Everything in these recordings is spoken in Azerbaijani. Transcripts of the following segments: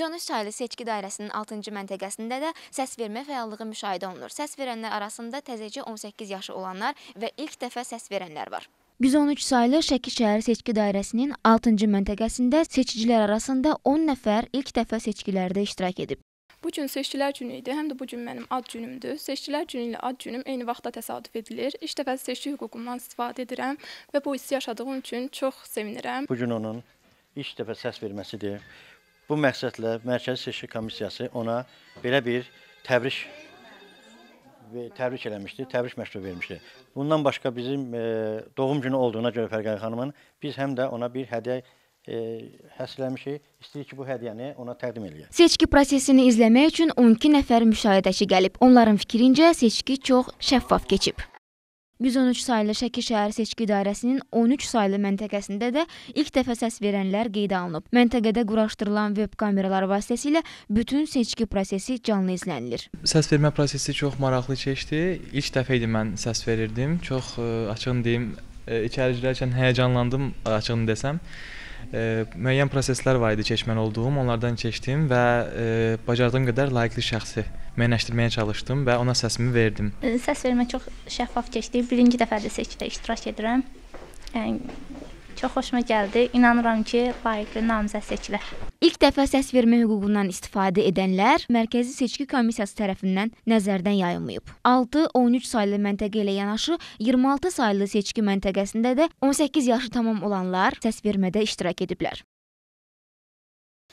113 saylı seçki dairəsinin 6-cı məntəqəsində də səs vermə fəallığı müşahidə olunur. Səs verənlər arasında təzəcə 18 yaşı olanlar və ilk dəfə səs verənlər var. 113 saylı Şəki şəhər seçki dairəsinin 6-cı məntəqəsində seçicilər arasında 10 nəfər ilk dəfə seçkilərdə iştirak edib. Bu gün seçkilər günü idi, həm də bu gün mənim ad günümdür. Seçkilər günü ilə ad günüm eyni vaxtda təsadüf edilir. İlk dəfə seçki hüququmdan istifadə edirəm və bu hissi yaşadığım üçün çox sevinirəm. Bu gün onun ilk dəfə səs verməsidir. Bu məqsədlə Mərkəzi Seçki Komissiyası ona belə bir təbrik təbrik eləmişdi, təbrik məktubu vermişdi. Bundan başqa bizim e, doğum günü olduğuna görə Fərqəli xanımın biz həm də ona bir hədiyyə e, həsrləmişik. İstəyirik ki, bu hədiyyəni ona təqdim eləyək. Seçki prosesini izləmək üçün 12 nəfər müşahidəçi gəlib. Onların fikrincə seçki çox şəffaf keçib. 113 saylı Şəki şəhər seçki idarəsinin 13 saylı məntəqəsində də ilk dəfə səs verənlər qeydə alınıb. Məntəqədə quraşdırılan veb kameralar vasitəsilə bütün seçki prosesi canlı izlənilir. Səs vermə prosesi çox maraqlı keçdi. İlk dəfə idi mən səs verirdim. Çox e, açığını deyim, e, içəricilər üçün həyəcanlandım, açığını desəm e, müəyyən proseslər var idi keçməli olduğum, onlardan keçdim və e, bacardığım qədər layiqli şəxsi müəyyənləşdirməyə çalışdım və ona səsimi verdim. Səs vermə çox şəffaf keçdi. Birinci dəfədir seçkidə iştirak edirəm. Yəni Çox xoşuma gəldi. İnanıram ki, layiqli namizəd seçilər. İlk dəfə səs vermə hüququndan istifadə edənlər Mərkəzi Seçki Komissiyası tərəfindən nəzərdən yayınmayıb. 6-13 saylı məntəqə ilə yanaşı 26 saylı seçki məntəqəsində də 18 yaşı tamam olanlar səs vermədə iştirak ediblər.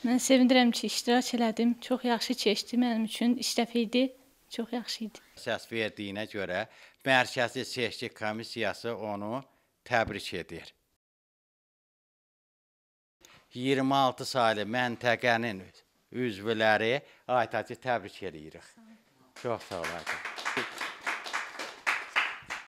Mən sevinirəm ki, iştirak elədim. Çox yaxşı keçdi mənim üçün. İşləf idi. Çox yaxşı idi. Səs verdiyinə görə Mərkəzi Seçki Komissiyası onu təbrik edir. 26 saylı məntəqənin üzvləri Aytacı təbrik eləyirik. Çox sağ olun.